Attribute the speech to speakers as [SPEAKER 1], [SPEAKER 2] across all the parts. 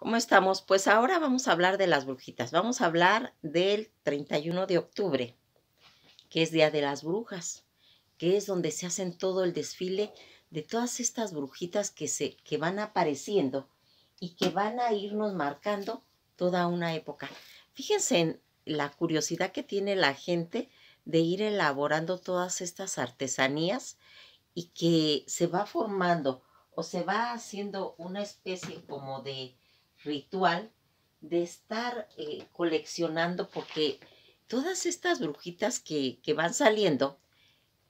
[SPEAKER 1] ¿Cómo estamos? Pues ahora vamos a hablar de las brujitas. Vamos a hablar del 31 de octubre, que es Día de las Brujas, que es donde se hacen todo el desfile de todas estas brujitas que, se, que van apareciendo y que van a irnos marcando toda una época. Fíjense en la curiosidad que tiene la gente de ir elaborando todas estas artesanías y que se va formando o se va haciendo una especie como de ritual de estar eh, coleccionando, porque todas estas brujitas que, van saliendo,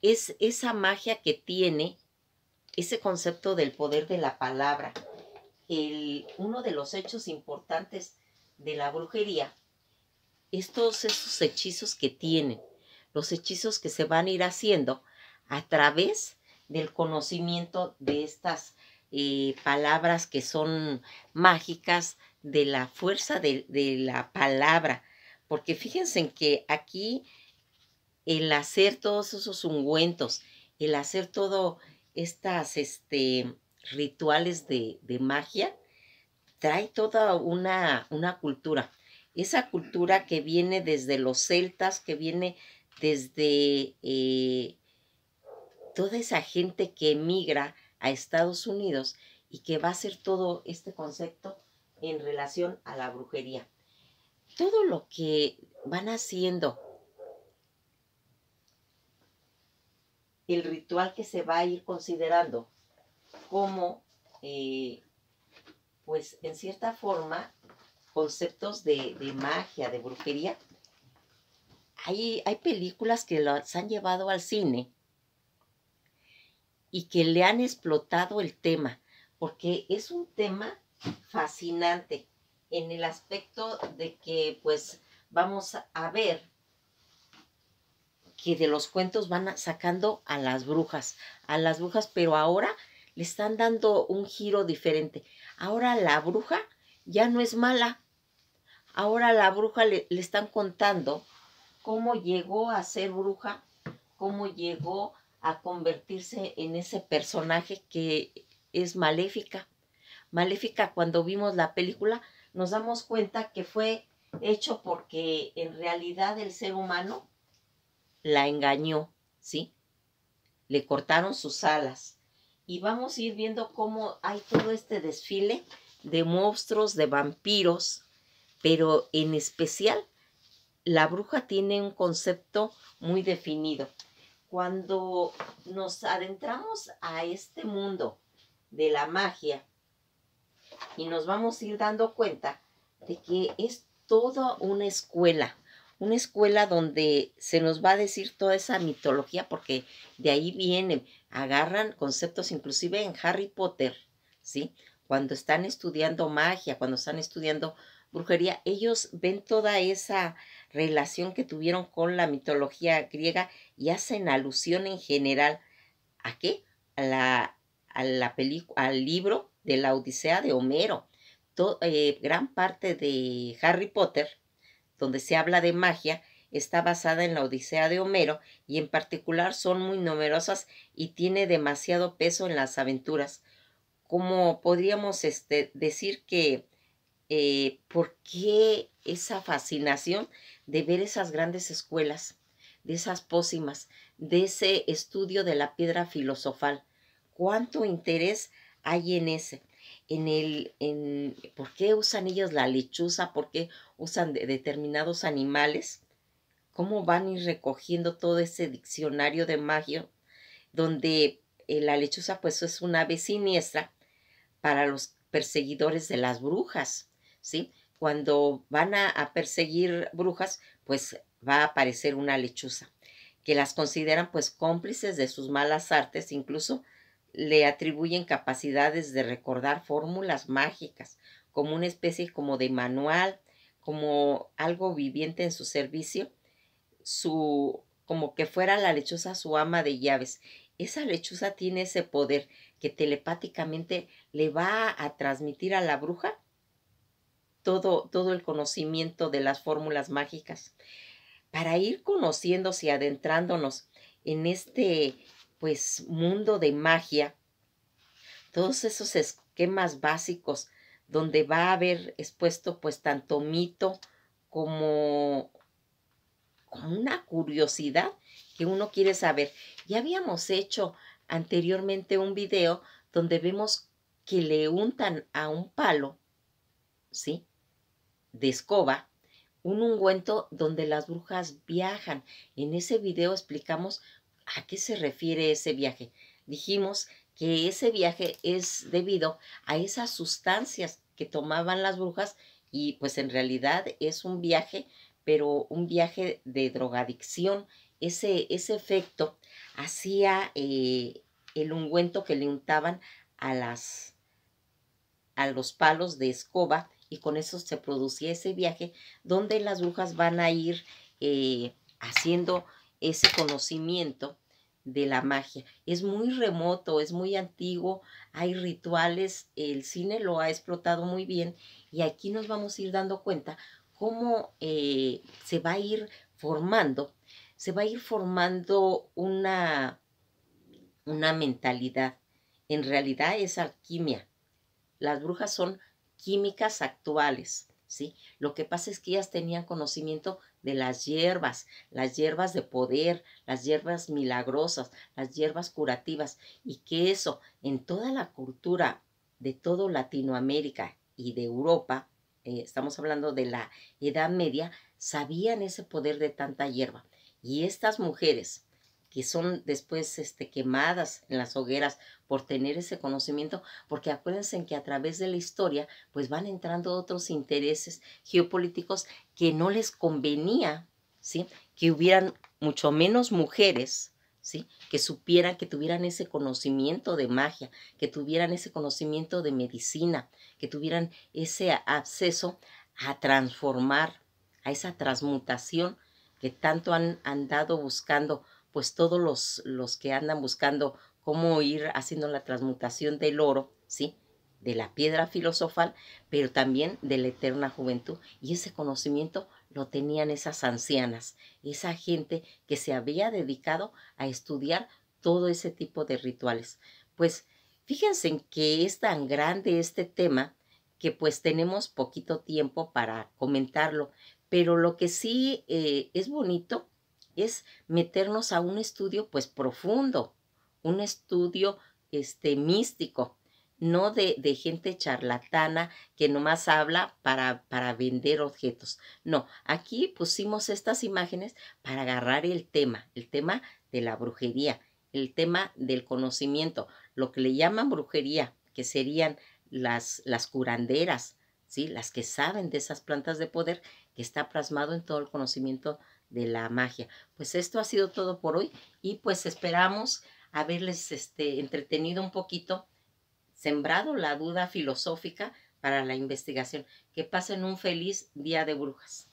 [SPEAKER 1] es esa magia que tiene ese concepto del poder de la palabra. El, uno de los hechos importantes de la brujería es todos esos hechizos que tienen, los hechizos que se van a ir haciendo a través del conocimiento de estas palabras que son mágicas de la fuerza de, la palabra. Porque fíjense en que aquí el hacer todos esos ungüentos, el hacer todo estas este, rituales de, magia, trae toda una, cultura. Esa cultura que viene desde los celtas, que viene desde eh, toda esa gente que emigra a Estados Unidos y que va a ser todo este concepto en relación a la brujería. Todo lo que van haciendo, el ritual que se va a ir considerando como, eh, pues en cierta forma, conceptos de, de magia, de brujería. Hay, hay películas que las han llevado al cine y que le han explotado el tema, porque es un tema fascinante en el aspecto de que pues vamos a ver que de los cuentos van sacando a las brujas, a las brujas, pero ahora le están dando un giro diferente. Ahora la bruja ya no es mala, ahora la bruja le, le están contando cómo llegó a ser bruja, cómo llegó a convertirse en ese personaje que es maléfica. Maléfica, cuando vimos la película, nos damos cuenta que fue hecho porque en realidad el ser humano la engañó, ¿sí? Le cortaron sus alas. Y vamos a ir viendo cómo hay todo este desfile de monstruos, de vampiros, pero en especial la bruja tiene un concepto muy definido cuando nos adentramos a este mundo de la magia y nos vamos a ir dando cuenta de que es toda una escuela, una escuela donde se nos va a decir toda esa mitología porque de ahí vienen, agarran conceptos inclusive en Harry Potter, ¿sí? Cuando están estudiando magia, cuando están estudiando brujería, ellos ven toda esa relación que tuvieron con la mitología griega y hacen alusión en general a qué? A la, a la al libro de la Odisea de Homero. Eh, gran parte de Harry Potter, donde se habla de magia, está basada en la Odisea de Homero y en particular son muy numerosas y tiene demasiado peso en las aventuras. Como podríamos este, decir que eh, por qué esa fascinación de ver esas grandes escuelas, de esas pócimas, de ese estudio de la piedra filosofal. ¿Cuánto interés hay en ese? En el, en, ¿Por qué usan ellos la lechuza? ¿Por qué usan determinados animales? ¿Cómo van a ir recogiendo todo ese diccionario de magia Donde eh, la lechuza pues es una ave siniestra para los perseguidores de las brujas cuando van a, perseguir brujas, pues va a aparecer una lechuza, que las consideran pues cómplices de sus malas artes, incluso le atribuyen capacidades de recordar fórmulas mágicas, como una especie como de manual, como algo viviente en su servicio, su como que fuera la lechuza su ama de llaves. Esa lechuza tiene ese poder que telepáticamente le va a transmitir a la bruja todo, todo el conocimiento de las fórmulas mágicas, para ir conociéndose y adentrándonos en este pues mundo de magia, todos esos esquemas básicos donde va a haber expuesto pues tanto mito como, como una curiosidad que uno quiere saber. Ya habíamos hecho anteriormente un video donde vemos que le untan a un palo, ¿sí? de escoba, un ungüento donde las brujas viajan. En ese video explicamos a qué se refiere ese viaje. Dijimos que ese viaje es debido a esas sustancias que tomaban las brujas y pues en realidad es un viaje, pero un viaje de drogadicción. Ese, ese efecto hacía eh, el ungüento que le untaban a, las, a los palos de escoba y con eso se producía ese viaje donde las brujas van a ir eh, haciendo ese conocimiento de la magia. Es muy remoto, es muy antiguo, hay rituales, el cine lo ha explotado muy bien y aquí nos vamos a ir dando cuenta cómo eh, se va a ir formando, se va a ir formando una, una mentalidad. En realidad es alquimia. Las brujas son químicas actuales, ¿sí? Lo que pasa es que ellas tenían conocimiento de las hierbas, las hierbas de poder, las hierbas milagrosas, las hierbas curativas, y que eso en toda la cultura de todo Latinoamérica y de Europa, eh, estamos hablando de la Edad Media, sabían ese poder de tanta hierba. Y estas mujeres, que son después este, quemadas en las hogueras por tener ese conocimiento, porque acuérdense que a través de la historia pues van entrando otros intereses geopolíticos que no les convenía, ¿sí? Que hubieran mucho menos mujeres, ¿sí? Que supieran, que tuvieran ese conocimiento de magia, que tuvieran ese conocimiento de medicina, que tuvieran ese acceso a transformar, a esa transmutación que tanto han andado buscando pues todos los, los que andan buscando cómo ir haciendo la transmutación del oro, ¿sí? De la piedra filosofal, pero también de la eterna juventud. Y ese conocimiento lo tenían esas ancianas, esa gente que se había dedicado a estudiar todo ese tipo de rituales. Pues fíjense en que es tan grande este tema que pues tenemos poquito tiempo para comentarlo, pero lo que sí eh, es bonito es meternos a un estudio pues profundo, un estudio este místico, no de, gente charlatana que nomás habla para, para vender objetos. No, aquí pusimos estas imágenes para agarrar el tema, el tema de la brujería, el tema del conocimiento, lo que le llaman brujería, que serían las, las curanderas, ¿sí? las que saben de esas plantas de poder, que está plasmado en todo el conocimiento de la magia. Pues esto ha sido todo por hoy y pues esperamos haberles este, entretenido un poquito, sembrado la duda filosófica para la investigación. Que pasen un feliz día de brujas.